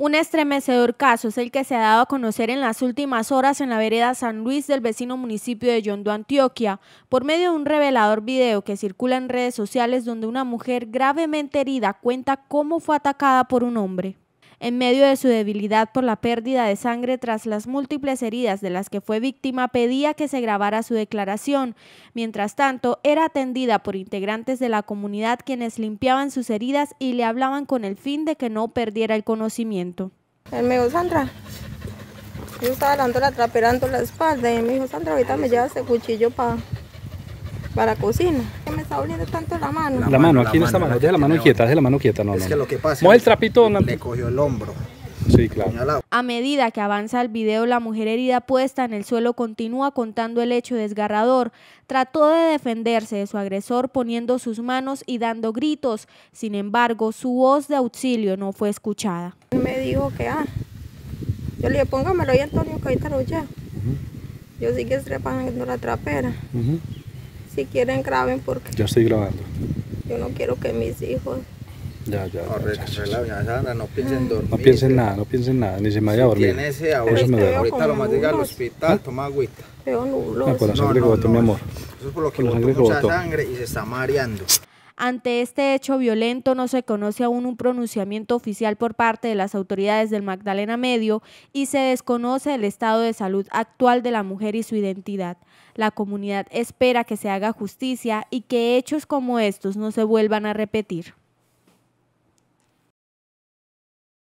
Un estremecedor caso es el que se ha dado a conocer en las últimas horas en la vereda San Luis del vecino municipio de Yondo, Antioquia, por medio de un revelador video que circula en redes sociales donde una mujer gravemente herida cuenta cómo fue atacada por un hombre. En medio de su debilidad por la pérdida de sangre tras las múltiples heridas de las que fue víctima, pedía que se grabara su declaración. Mientras tanto, era atendida por integrantes de la comunidad quienes limpiaban sus heridas y le hablaban con el fin de que no perdiera el conocimiento. el me Sandra, yo estaba la traperando la espalda y me dijo, Sandra, ahorita me llevas ese cuchillo para para cocina. me está oliendo tanto la mano. La, mano, aquí no está mano, deja la mano quieta, deja la mano quieta, no, Es que lo que pasa Mueve el trapito, cogió el hombro. Sí, claro. A medida que avanza el video, la mujer herida puesta en el suelo continúa contando el hecho desgarrador. Trató de defenderse de su agresor poniendo sus manos y dando gritos. Sin embargo, su voz de auxilio no fue escuchada. Me dijo que, ah, yo le dije, póngamelo ahí, Antonio, que lo ya. Yo sí que estrepando la trapera si quieren graben porque... Yo estoy grabando. Yo no quiero que mis hijos... Ya, ya, no, piensen dormir. No piensen nada, no piensen nada, ni se me vaya a dormir. ahorita lo más llega al hospital, toma agüita. No, Eso es por lo que sangre y se está mareando. Ante este hecho violento no se conoce aún un pronunciamiento oficial por parte de las autoridades del Magdalena Medio y se desconoce el estado de salud actual de la mujer y su identidad. La comunidad espera que se haga justicia y que hechos como estos no se vuelvan a repetir.